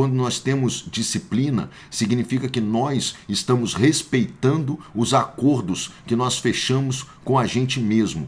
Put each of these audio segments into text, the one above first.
Quando nós temos disciplina, significa que nós estamos respeitando os acordos que nós fechamos com a gente mesmo.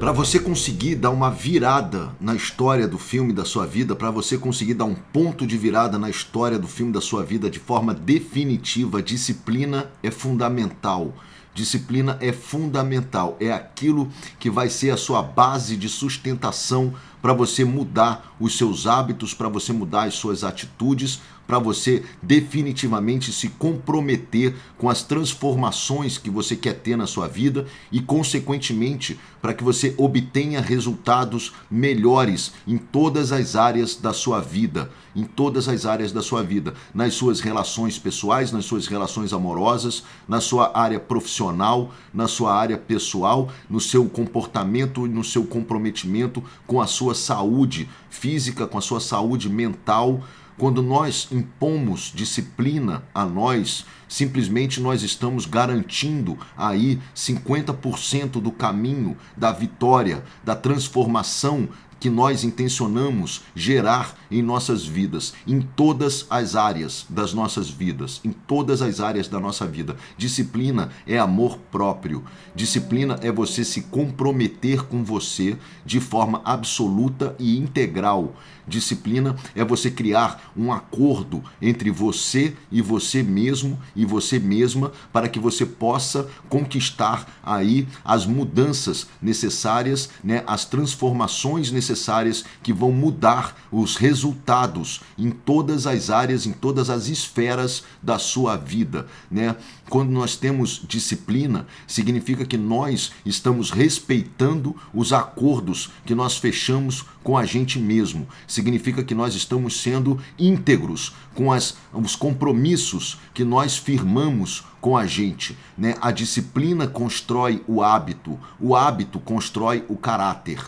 Para você conseguir dar uma virada na história do filme da sua vida, para você conseguir dar um ponto de virada na história do filme da sua vida de forma definitiva, disciplina é fundamental. Disciplina é fundamental, é aquilo que vai ser a sua base de sustentação para você mudar os seus hábitos, para você mudar as suas atitudes, para você definitivamente se comprometer com as transformações que você quer ter na sua vida e, consequentemente, para que você obtenha resultados melhores em todas as áreas da sua vida, em todas as áreas da sua vida, nas suas relações pessoais, nas suas relações amorosas, na sua área profissional, na sua área pessoal, no seu comportamento e no seu comprometimento com a sua sua saúde física, com a sua saúde mental. Quando nós impomos disciplina a nós, simplesmente nós estamos garantindo aí 50% do caminho da vitória, da transformação que nós intencionamos gerar em nossas vidas, em todas as áreas das nossas vidas, em todas as áreas da nossa vida. Disciplina é amor próprio. Disciplina é você se comprometer com você de forma absoluta e integral Disciplina é você criar um acordo entre você e você mesmo e você mesma para que você possa conquistar aí as mudanças necessárias, né, as transformações necessárias que vão mudar os resultados em todas as áreas, em todas as esferas da sua vida, né? Quando nós temos disciplina, significa que nós estamos respeitando os acordos que nós fechamos com a gente mesmo significa que nós estamos sendo íntegros com as, os compromissos que nós firmamos com a gente. Né? A disciplina constrói o hábito, o hábito constrói o caráter.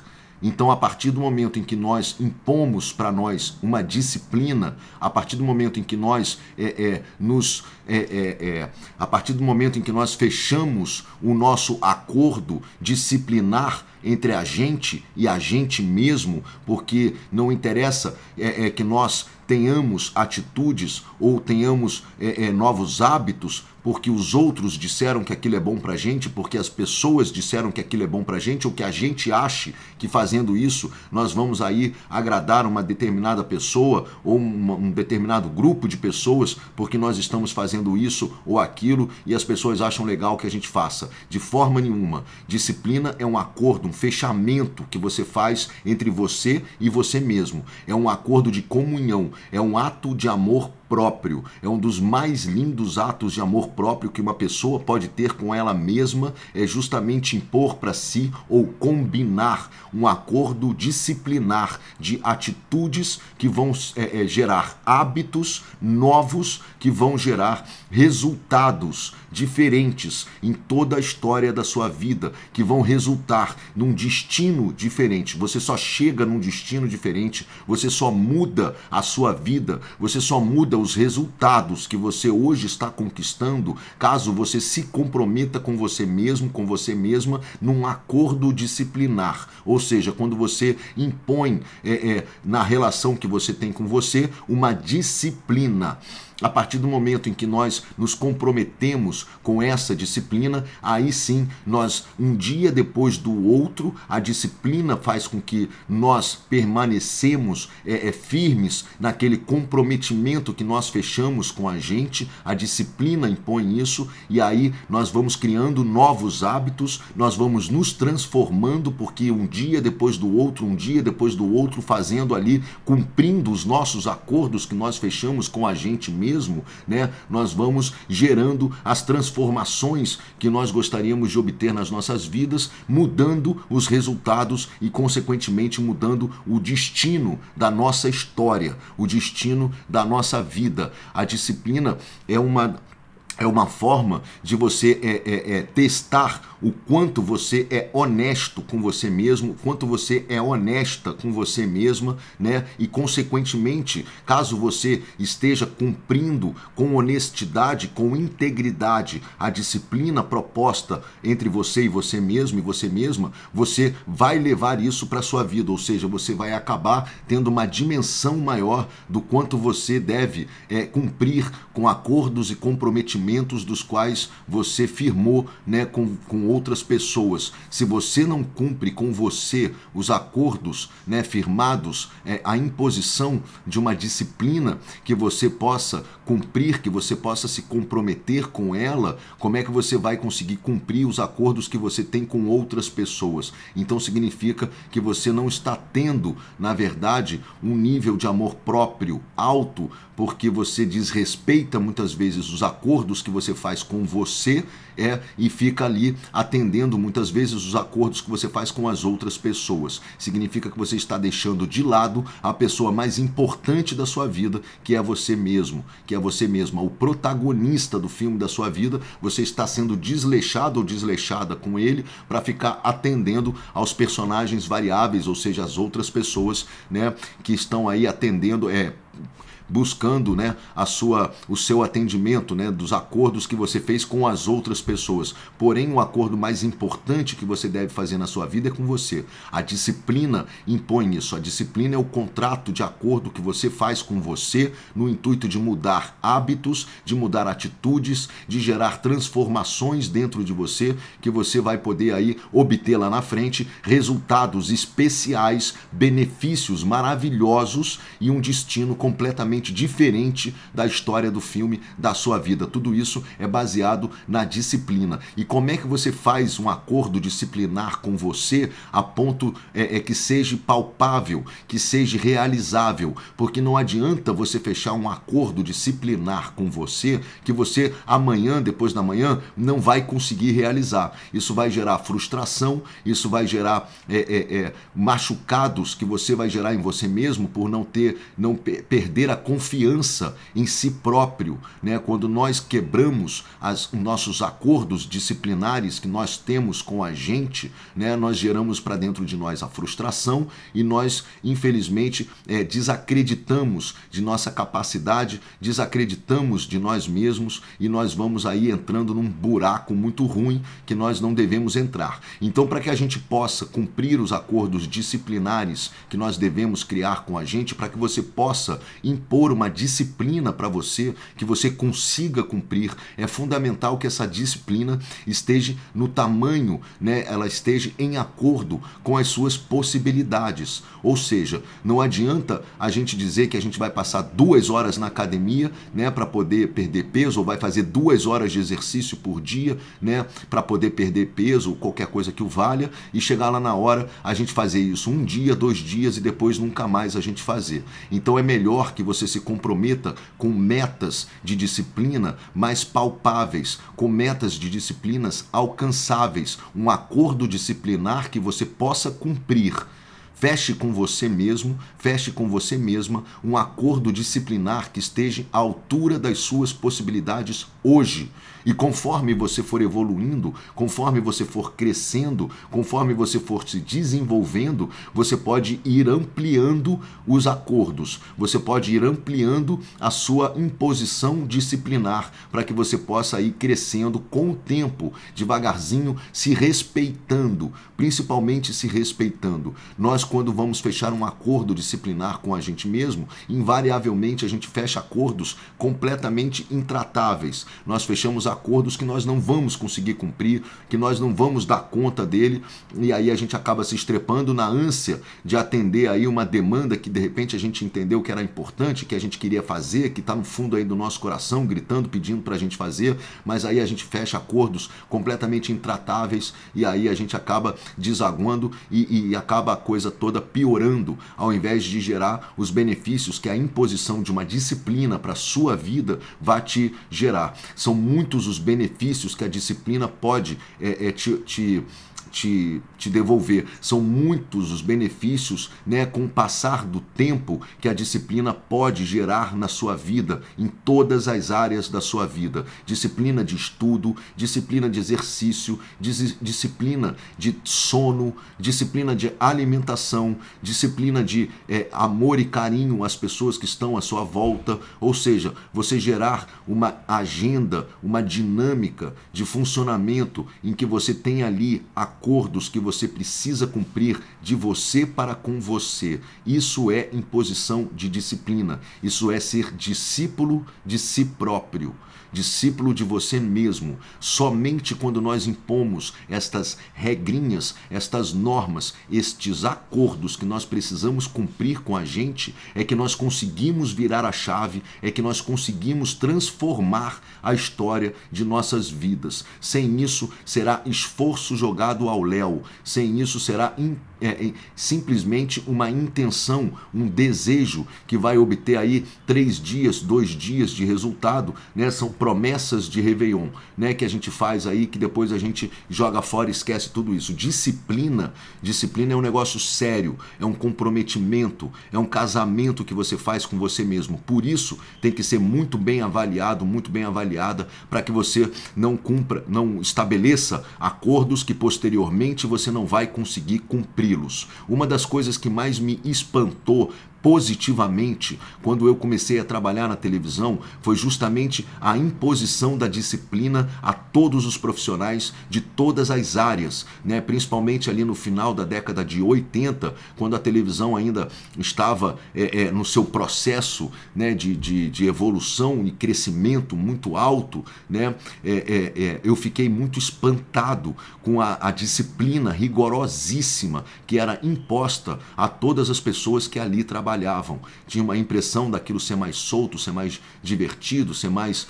Então, a partir do momento em que nós impomos para nós uma disciplina, a partir do momento em que nós é, é, nos. É, é, é, a partir do momento em que nós fechamos o nosso acordo disciplinar entre a gente e a gente mesmo, porque não interessa é, é que nós tenhamos atitudes ou tenhamos novos hábitos, porque os outros disseram que aquilo é bom pra gente, porque as pessoas disseram que aquilo é bom pra gente, ou que a gente ache que fazendo isso nós vamos aí agradar uma determinada pessoa ou um, um determinado grupo de pessoas, porque nós estamos fazendo isso ou aquilo e as pessoas acham legal que a gente faça. De forma nenhuma. Disciplina é um acordo, um fechamento que você faz entre você e você mesmo. É um acordo de comunhão, é um ato de amor próprio. É um dos mais lindos atos de amor próprio que uma pessoa pode ter com ela mesma, é justamente impor para si ou combinar um acordo disciplinar de atitudes que vão é, é, gerar hábitos novos, que vão gerar resultados diferentes em toda a história da sua vida, que vão resultar num destino diferente. Você só chega num destino diferente, você só muda a sua vida, você só muda os resultados que você hoje está conquistando, caso você se comprometa com você mesmo, com você mesma, num acordo disciplinar. Ou seja, quando você impõe é, é, na relação que você tem com você uma disciplina. A partir do momento em que nós nos comprometemos com essa disciplina, aí sim nós, um dia depois do outro, a disciplina faz com que nós permanecemos é, é, firmes naquele comprometimento que nós fechamos com a gente, a disciplina impõe isso, e aí nós vamos criando novos hábitos, nós vamos nos transformando, porque um dia depois do outro, um dia depois do outro, fazendo ali, cumprindo os nossos acordos que nós fechamos com a gente mesmo mesmo, né, nós vamos gerando as transformações que nós gostaríamos de obter nas nossas vidas, mudando os resultados e, consequentemente, mudando o destino da nossa história, o destino da nossa vida. A disciplina é uma é uma forma de você é, é, é, testar o quanto você é honesto com você mesmo, o quanto você é honesta com você mesma, né? E consequentemente, caso você esteja cumprindo com honestidade, com integridade a disciplina proposta entre você e você mesmo e você mesma, você vai levar isso para sua vida, ou seja, você vai acabar tendo uma dimensão maior do quanto você deve é, cumprir com acordos e comprometimentos dos quais você firmou, né, com, com com outras pessoas, se você não cumpre com você os acordos né, firmados, é, a imposição de uma disciplina que você possa cumprir, que você possa se comprometer com ela, como é que você vai conseguir cumprir os acordos que você tem com outras pessoas? Então significa que você não está tendo, na verdade, um nível de amor próprio alto porque você desrespeita muitas vezes os acordos que você faz com você é, e fica ali atendendo muitas vezes os acordos que você faz com as outras pessoas. Significa que você está deixando de lado a pessoa mais importante da sua vida, que é você mesmo, que é você mesmo o protagonista do filme da sua vida. Você está sendo desleixado ou desleixada com ele para ficar atendendo aos personagens variáveis, ou seja, as outras pessoas, né, que estão aí atendendo, é buscando né, a sua, o seu atendimento né, dos acordos que você fez com as outras pessoas. Porém, o acordo mais importante que você deve fazer na sua vida é com você. A disciplina impõe isso. A disciplina é o contrato de acordo que você faz com você no intuito de mudar hábitos, de mudar atitudes, de gerar transformações dentro de você que você vai poder aí obter lá na frente resultados especiais, benefícios maravilhosos e um destino completamente completamente diferente da história do filme, da sua vida. Tudo isso é baseado na disciplina. E como é que você faz um acordo disciplinar com você a ponto é, é que seja palpável, que seja realizável? Porque não adianta você fechar um acordo disciplinar com você que você amanhã, depois da manhã, não vai conseguir realizar. Isso vai gerar frustração, isso vai gerar é, é, é machucados que você vai gerar em você mesmo por não ter, não perder a confiança em si próprio, né? quando nós quebramos os nossos acordos disciplinares que nós temos com a gente, né? nós geramos para dentro de nós a frustração e nós, infelizmente, é, desacreditamos de nossa capacidade, desacreditamos de nós mesmos e nós vamos aí entrando num buraco muito ruim que nós não devemos entrar. Então, para que a gente possa cumprir os acordos disciplinares que nós devemos criar com a gente, para que você possa impor impor uma disciplina para você que você consiga cumprir, é fundamental que essa disciplina esteja no tamanho, né, ela esteja em acordo com as suas possibilidades. Ou seja, não adianta a gente dizer que a gente vai passar duas horas na academia né, para poder perder peso, ou vai fazer duas horas de exercício por dia né, para poder perder peso, ou qualquer coisa que o valha, e chegar lá na hora a gente fazer isso um dia, dois dias e depois nunca mais a gente fazer. Então é melhor que você você se comprometa com metas de disciplina mais palpáveis, com metas de disciplinas alcançáveis, um acordo disciplinar que você possa cumprir Feche com você mesmo, feche com você mesma um acordo disciplinar que esteja à altura das suas possibilidades hoje. E conforme você for evoluindo, conforme você for crescendo, conforme você for se desenvolvendo, você pode ir ampliando os acordos, você pode ir ampliando a sua imposição disciplinar para que você possa ir crescendo com o tempo, devagarzinho, se respeitando, principalmente se respeitando. Nós quando vamos fechar um acordo disciplinar com a gente mesmo, invariavelmente a gente fecha acordos completamente intratáveis. Nós fechamos acordos que nós não vamos conseguir cumprir, que nós não vamos dar conta dele, e aí a gente acaba se estrepando na ânsia de atender aí uma demanda que de repente a gente entendeu que era importante, que a gente queria fazer, que está no fundo aí do nosso coração, gritando, pedindo para a gente fazer, mas aí a gente fecha acordos completamente intratáveis e aí a gente acaba desaguando e, e acaba a coisa toda piorando, ao invés de gerar os benefícios que a imposição de uma disciplina para a sua vida vai te gerar. São muitos os benefícios que a disciplina pode é, é, te, te te, te devolver. São muitos os benefícios né, com o passar do tempo que a disciplina pode gerar na sua vida, em todas as áreas da sua vida. Disciplina de estudo, disciplina de exercício, dis disciplina de sono, disciplina de alimentação, disciplina de é, amor e carinho às pessoas que estão à sua volta. Ou seja, você gerar uma agenda, uma dinâmica de funcionamento em que você tem ali a acordos que você precisa cumprir de você para com você. Isso é imposição de disciplina. Isso é ser discípulo de si próprio, discípulo de você mesmo. Somente quando nós impomos estas regrinhas, estas normas, estes acordos que nós precisamos cumprir com a gente, é que nós conseguimos virar a chave, é que nós conseguimos transformar a história de nossas vidas. Sem isso, será esforço jogado ao léu. Sem isso, será in, é, é, simplesmente uma intenção, um desejo que vai obter aí três dias, dois dias de resultado. Né? São promessas de Réveillon né? que a gente faz aí, que depois a gente joga fora e esquece tudo isso. Disciplina, disciplina é um negócio sério, é um comprometimento, é um casamento que você faz com você mesmo. Por isso, tem que ser muito bem avaliado, muito bem avaliado detalhada para que você não cumpra, não estabeleça acordos que posteriormente você não vai conseguir cumpri-los. Uma das coisas que mais me espantou positivamente quando eu comecei a trabalhar na televisão foi justamente a imposição da disciplina a todos os profissionais de todas as áreas, né? principalmente ali no final da década de 80, quando a televisão ainda estava é, é, no seu processo né? de, de, de, evolução e crescimento muito alto. Né? É, é, é eu fiquei muito espantado com a, a disciplina rigorosíssima que era imposta a todas as pessoas que ali trabalhavam trabalhavam. Tinha uma impressão daquilo ser mais solto, ser mais divertido, ser mais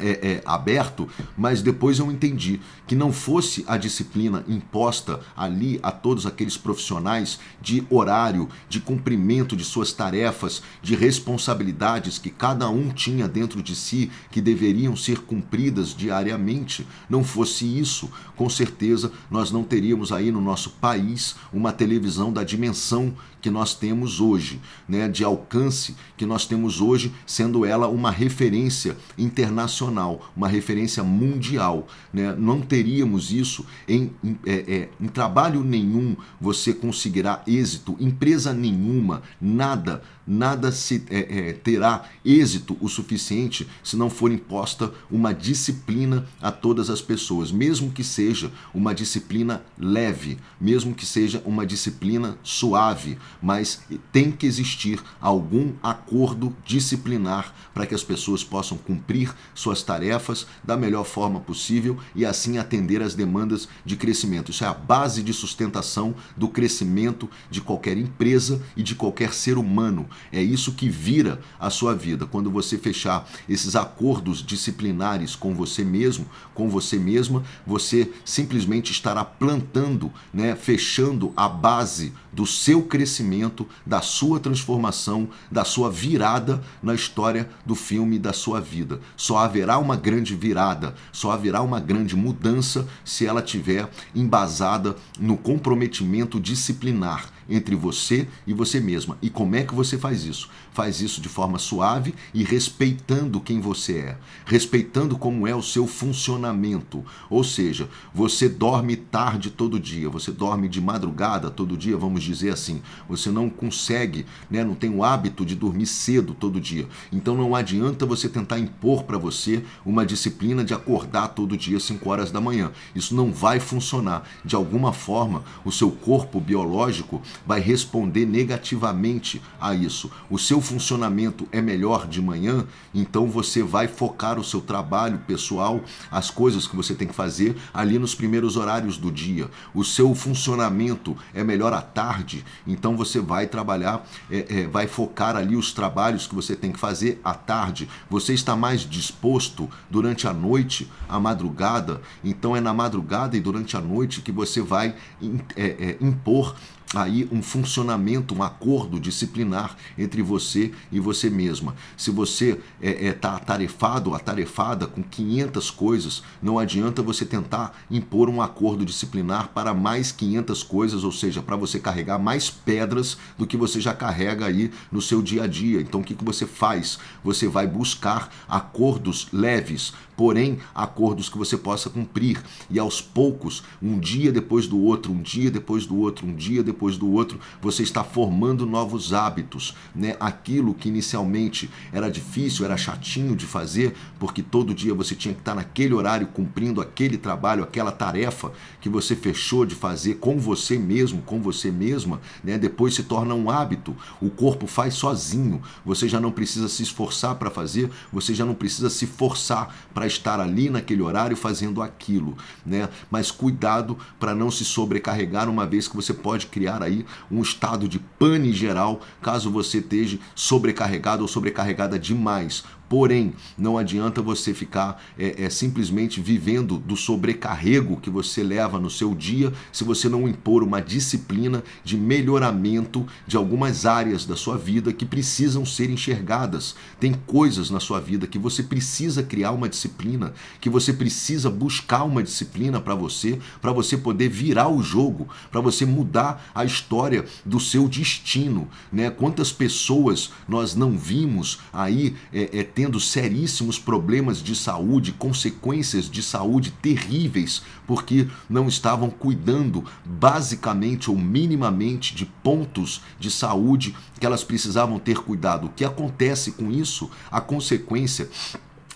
é, é, aberto, mas depois eu entendi que não fosse a disciplina imposta ali a todos aqueles profissionais de horário, de cumprimento de suas tarefas, de responsabilidades que cada um tinha dentro de si que deveriam ser cumpridas diariamente. Não fosse isso, com certeza nós não teríamos aí no nosso país uma televisão da dimensão que nós temos hoje, né, de alcance que nós temos hoje, sendo ela uma referência internacional, uma referência mundial, né? Não ter teríamos isso em, em, é, é, em trabalho nenhum. Você conseguirá êxito, empresa nenhuma, nada nada se é, é, terá êxito o suficiente se não for imposta uma disciplina a todas as pessoas, mesmo que seja uma disciplina leve, mesmo que seja uma disciplina suave, mas tem que existir algum acordo disciplinar para que as pessoas possam cumprir suas tarefas da melhor forma possível e assim atender às demandas de crescimento. Isso é a base de sustentação do crescimento de qualquer empresa e de qualquer ser humano é isso que vira a sua vida. Quando você fechar esses acordos disciplinares com você mesmo, com você mesma, você simplesmente estará plantando, né, fechando a base do seu crescimento, da sua transformação, da sua virada na história do filme da sua vida. Só haverá uma grande virada, só haverá uma grande mudança se ela tiver embasada no comprometimento disciplinar entre você e você mesma. E como é que você faz isso? Faz isso de forma suave e respeitando quem você é, respeitando como é o seu funcionamento. Ou seja, você dorme tarde todo dia, você dorme de madrugada todo dia, vamos dizer assim. Você não consegue, né, não tem o hábito de dormir cedo todo dia. Então não adianta você tentar impor para você uma disciplina de acordar todo dia às 5 horas da manhã. Isso não vai funcionar. De alguma forma, o seu corpo biológico vai responder negativamente a isso. O seu funcionamento é melhor de manhã, então você vai focar o seu trabalho pessoal, as coisas que você tem que fazer ali nos primeiros horários do dia. O seu funcionamento é melhor à tarde, então você vai trabalhar, é, é, vai focar ali os trabalhos que você tem que fazer à tarde. Você está mais disposto durante a noite, a madrugada, então é na madrugada e durante a noite que você vai é, é, impor aí um funcionamento, um acordo disciplinar entre você e você mesma. Se você está é, é, tá atarefado ou atarefada com 500 coisas, não adianta você tentar impor um acordo disciplinar para mais 500 coisas, ou seja, para você carregar mais pedras do que você já carrega aí no seu dia a dia. Então o que, que você faz? Você vai buscar acordos leves, porém acordos que você possa cumprir. E aos poucos, um dia depois do outro, um dia depois do outro, um dia depois depois do outro, você está formando novos hábitos, né? Aquilo que inicialmente era difícil, era chatinho de fazer, porque todo dia você tinha que estar naquele horário cumprindo aquele trabalho, aquela tarefa que você fechou de fazer com você mesmo, com você mesma, né? Depois se torna um hábito. O corpo faz sozinho. Você já não precisa se esforçar para fazer, você já não precisa se forçar para estar ali naquele horário fazendo aquilo, né? Mas cuidado para não se sobrecarregar uma vez que você pode criar criar aí um estado de pane geral caso você esteja sobrecarregado ou sobrecarregada demais. Porém, não adianta você ficar é, é, simplesmente vivendo do sobrecarrego que você leva no seu dia se você não impor uma disciplina de melhoramento de algumas áreas da sua vida que precisam ser enxergadas. Tem coisas na sua vida que você precisa criar uma disciplina, que você precisa buscar uma disciplina para você, para você poder virar o jogo, para você mudar a história do seu destino. Né? Quantas pessoas nós não vimos aí é, é tendo seríssimos problemas de saúde, consequências de saúde terríveis, porque não estavam cuidando basicamente ou minimamente de pontos de saúde que elas precisavam ter cuidado. O que acontece com isso? A consequência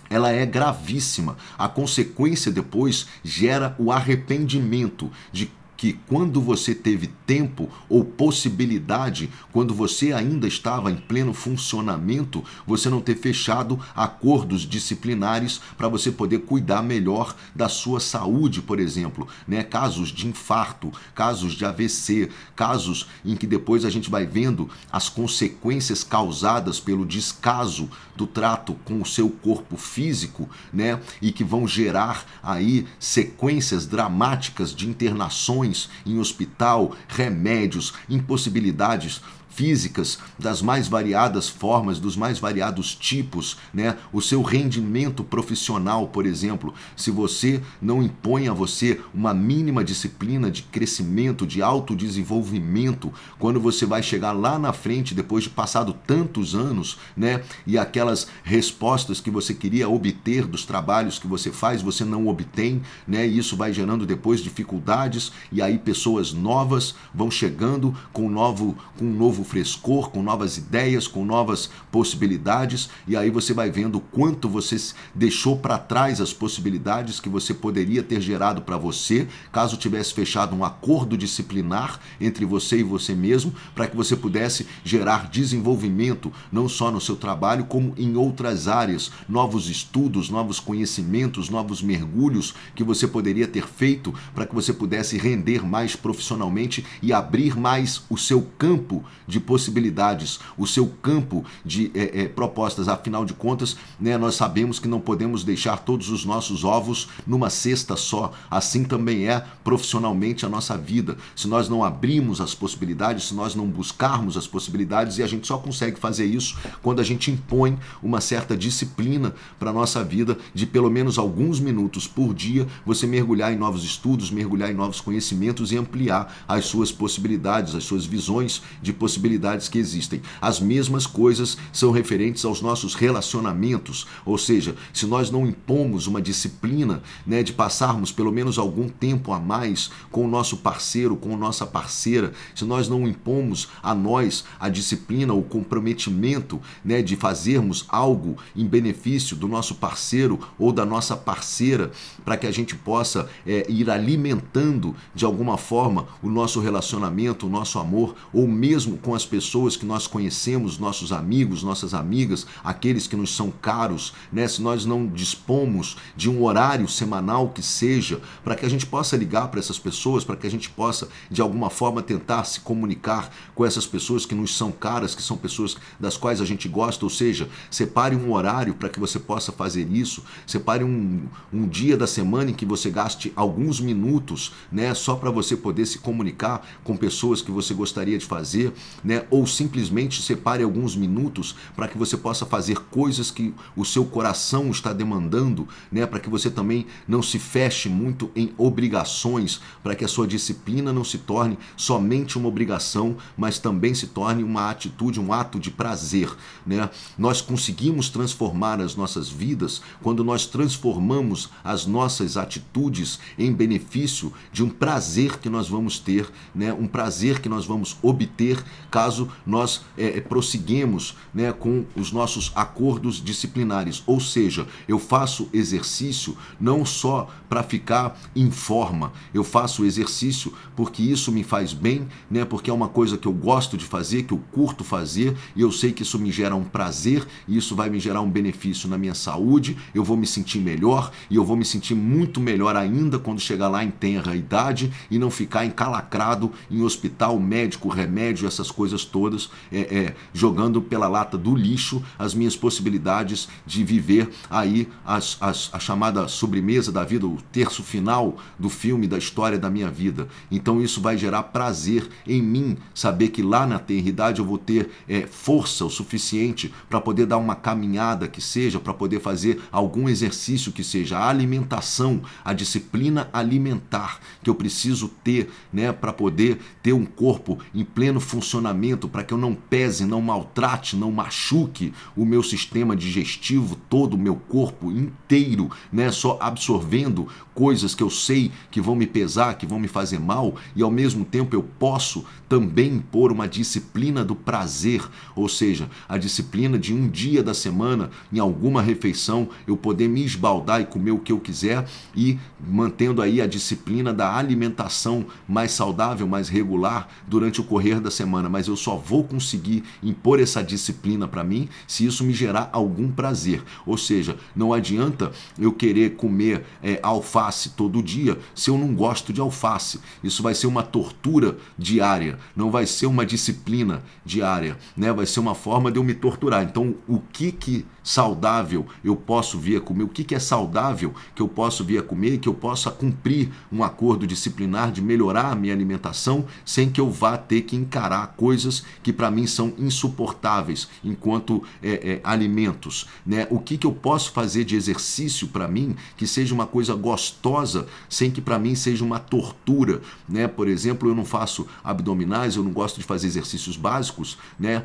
ela é gravíssima. A consequência depois gera o arrependimento de que quando você teve tempo ou possibilidade, quando você ainda estava em pleno funcionamento, você não ter fechado acordos disciplinares para você poder cuidar melhor da sua saúde, por exemplo, né? Casos de infarto, casos de AVC, casos em que depois a gente vai vendo as consequências causadas pelo descaso do trato com o seu corpo físico, né? E que vão gerar aí sequências dramáticas de internações operações, em hospital, remédios, impossibilidades, físicas das mais variadas formas, dos mais variados tipos, né? O seu rendimento profissional, por exemplo, se você não impõe a você uma mínima disciplina de crescimento, de autodesenvolvimento, quando você vai chegar lá na frente depois de passado tantos anos, né? E aquelas respostas que você queria obter dos trabalhos que você faz, você não obtém, né? E isso vai gerando depois dificuldades e aí pessoas novas vão chegando com novo com um novo frescor, com novas ideias, com novas possibilidades, e aí você vai vendo quanto você deixou para trás as possibilidades que você poderia ter gerado para você, caso tivesse fechado um acordo disciplinar entre você e você mesmo, para que você pudesse gerar desenvolvimento não só no seu trabalho, como em outras áreas, novos estudos, novos conhecimentos, novos mergulhos que você poderia ter feito para que você pudesse render mais profissionalmente e abrir mais o seu campo de de possibilidades, o seu campo de é, é, propostas. Afinal de contas, né, nós sabemos que não podemos deixar todos os nossos ovos numa cesta só. Assim também é profissionalmente a nossa vida. Se nós não abrimos as possibilidades, se nós não buscarmos as possibilidades, e a gente só consegue fazer isso quando a gente impõe uma certa disciplina para a nossa vida de pelo menos alguns minutos por dia você mergulhar em novos estudos, mergulhar em novos conhecimentos e ampliar as suas possibilidades, as suas visões de possibilidades possibilidades que existem. As mesmas coisas são referentes aos nossos relacionamentos, ou seja, se nós não impomos uma disciplina né, de passarmos pelo menos algum tempo a mais com o nosso parceiro, com nossa parceira, se nós não impomos a nós a disciplina, o comprometimento né, de fazermos algo em benefício do nosso parceiro ou da nossa parceira, para que a gente possa é, ir alimentando de alguma forma o nosso relacionamento, o nosso amor, ou mesmo com as pessoas que nós conhecemos, nossos amigos, nossas amigas, aqueles que nos são caros, né? se nós não dispomos de um horário semanal que seja, para que a gente possa ligar para essas pessoas, para que a gente possa, de alguma forma, tentar se comunicar com essas pessoas que nos são caras, que são pessoas das quais a gente gosta, ou seja, separe um horário para que você possa fazer isso, separe um, um dia da semana em que você gaste alguns minutos, né, só para você poder se comunicar com pessoas que você gostaria de fazer, né? ou simplesmente separe alguns minutos para que você possa fazer coisas que o seu coração está demandando, né? para que você também não se feche muito em obrigações, para que a sua disciplina não se torne somente uma obrigação, mas também se torne uma atitude, um ato de prazer. Né? Nós conseguimos transformar as nossas vidas quando nós transformamos as nossas atitudes em benefício de um prazer que nós vamos ter, né? um prazer que nós vamos obter caso nós é, é, prosseguimos né, com os nossos acordos disciplinares. Ou seja, eu faço exercício não só para ficar em forma, eu faço exercício porque isso me faz bem, né, porque é uma coisa que eu gosto de fazer, que eu curto fazer e eu sei que isso me gera um prazer e isso vai me gerar um benefício na minha saúde, eu vou me sentir melhor e eu vou me sentir muito melhor ainda quando chegar lá em tenra idade e não ficar encalacrado em hospital, médico, remédio, essas coisas coisas todas, é, é, jogando pela lata do lixo as minhas possibilidades de viver aí as, as, a chamada sobremesa da vida, o terço final do filme, da história da minha vida. Então isso vai gerar prazer em mim, saber que lá na eternidade eu vou ter é, força o suficiente para poder dar uma caminhada que seja, para poder fazer algum exercício que seja, a alimentação, a disciplina alimentar que eu preciso ter né, para poder ter um corpo em pleno funcionamento para que eu não pese, não maltrate, não machuque o meu sistema digestivo todo, o meu corpo inteiro, né? Só absorvendo coisas que eu sei que vão me pesar, que vão me fazer mal, e ao mesmo tempo eu posso também pôr uma disciplina do prazer, ou seja, a disciplina de um dia da semana, em alguma refeição, eu poder me esbaldar e comer o que eu quiser e mantendo aí a disciplina da alimentação mais saudável, mais regular durante o correr da semana mas eu só vou conseguir impor essa disciplina para mim se isso me gerar algum prazer. Ou seja, não adianta eu querer comer é, alface todo dia se eu não gosto de alface. Isso vai ser uma tortura diária, não vai ser uma disciplina diária, né? Vai ser uma forma de eu me torturar. Então, o que que saudável eu posso vir a comer, o que, que é saudável que eu posso vir a comer que eu possa cumprir um acordo disciplinar de melhorar a minha alimentação sem que eu vá ter que encarar coisas que para mim são insuportáveis enquanto é, é, alimentos. Né? O que, que eu posso fazer de exercício para mim que seja uma coisa gostosa sem que para mim seja uma tortura. Né? Por exemplo, eu não faço abdominais, eu não gosto de fazer exercícios básicos, né?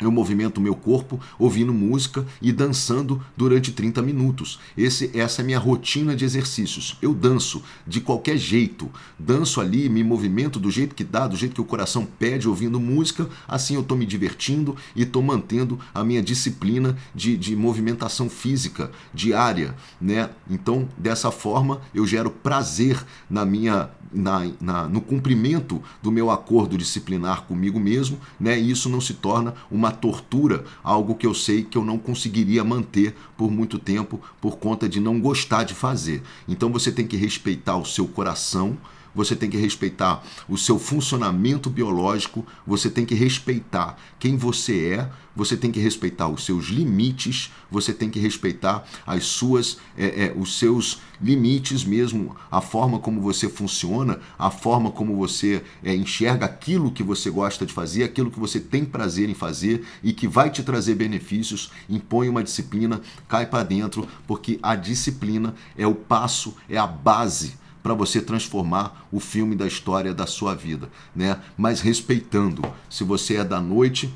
eu movimento o meu corpo ouvindo música e dançando durante 30 minutos. Esse, essa é a minha rotina de exercícios. Eu danço de qualquer jeito. Danço ali, me movimento do jeito que dá, do jeito que o coração pede, ouvindo música. Assim eu estou me divertindo e estou mantendo a minha disciplina de, de movimentação física diária. Né? Então, dessa forma, eu gero prazer na minha na, na no cumprimento do meu acordo disciplinar comigo mesmo, né? e isso não se torna uma uma tortura, algo que eu sei que eu não conseguiria manter por muito tempo por conta de não gostar de fazer. Então você tem que respeitar o seu coração você tem que respeitar o seu funcionamento biológico, você tem que respeitar quem você é, você tem que respeitar os seus limites, você tem que respeitar as suas, é, é, os seus limites mesmo, a forma como você funciona, a forma como você é, enxerga aquilo que você gosta de fazer, aquilo que você tem prazer em fazer e que vai te trazer benefícios. Impõe uma disciplina, cai para dentro, porque a disciplina é o passo, é a base para você transformar o filme da história da sua vida, né? Mas respeitando, se você é da noite,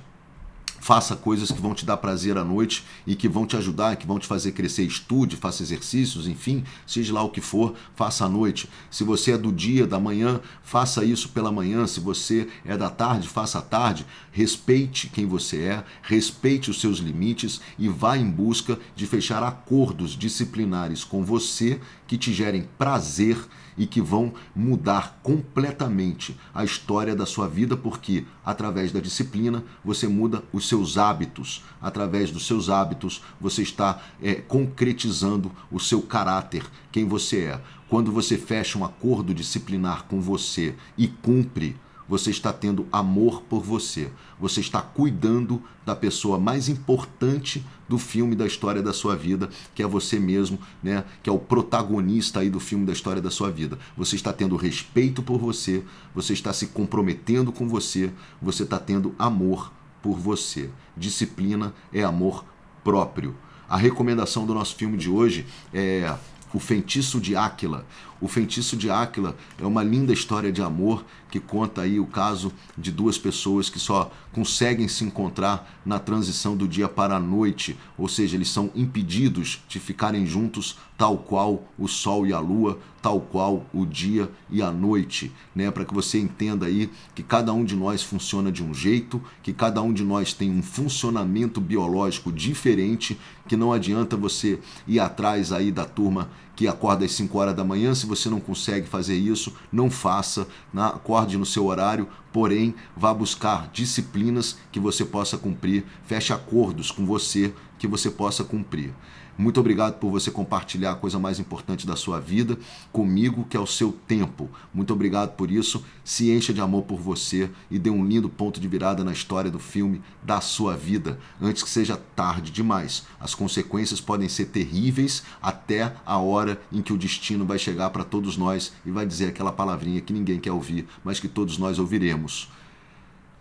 faça coisas que vão te dar prazer à noite e que vão te ajudar, que vão te fazer crescer, estude, faça exercícios, enfim, seja lá o que for, faça à noite. Se você é do dia, da manhã, faça isso pela manhã. Se você é da tarde, faça à tarde. Respeite quem você é, respeite os seus limites e vá em busca de fechar acordos disciplinares com você que te gerem prazer e que vão mudar completamente a história da sua vida, porque através da disciplina você muda os seus hábitos. Através dos seus hábitos você está é, concretizando o seu caráter, quem você é. Quando você fecha um acordo disciplinar com você e cumpre você está tendo amor por você. Você está cuidando da pessoa mais importante do filme da história da sua vida, que é você mesmo, né? Que é o protagonista aí do filme da história da sua vida. Você está tendo respeito por você, você está se comprometendo com você, você está tendo amor por você. Disciplina é amor próprio. A recomendação do nosso filme de hoje é o Feitiço de Áquila. O Feitiço de Áquila é uma linda história de amor que conta aí o caso de duas pessoas que só conseguem se encontrar na transição do dia para a noite, ou seja, eles são impedidos de ficarem juntos tal qual o sol e a lua, tal qual o dia e a noite, né? Para que você entenda aí que cada um de nós funciona de um jeito, que cada um de nós tem um funcionamento biológico diferente, que não adianta você ir atrás aí da turma que acorda às 5 horas da manhã. Se você não consegue fazer isso, não faça. Né? Acorde no seu horário, porém, vá buscar disciplinas que você possa cumprir. Feche acordos com você que você possa cumprir. Muito obrigado por você compartilhar a coisa mais importante da sua vida comigo, que é o seu tempo. Muito obrigado por isso. Se encha de amor por você e dê um lindo ponto de virada na história do filme da sua vida, antes que seja tarde demais. As consequências podem ser terríveis até a hora em que o destino vai chegar para todos nós e vai dizer aquela palavrinha que ninguém quer ouvir, mas que todos nós ouviremos.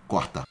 Corta.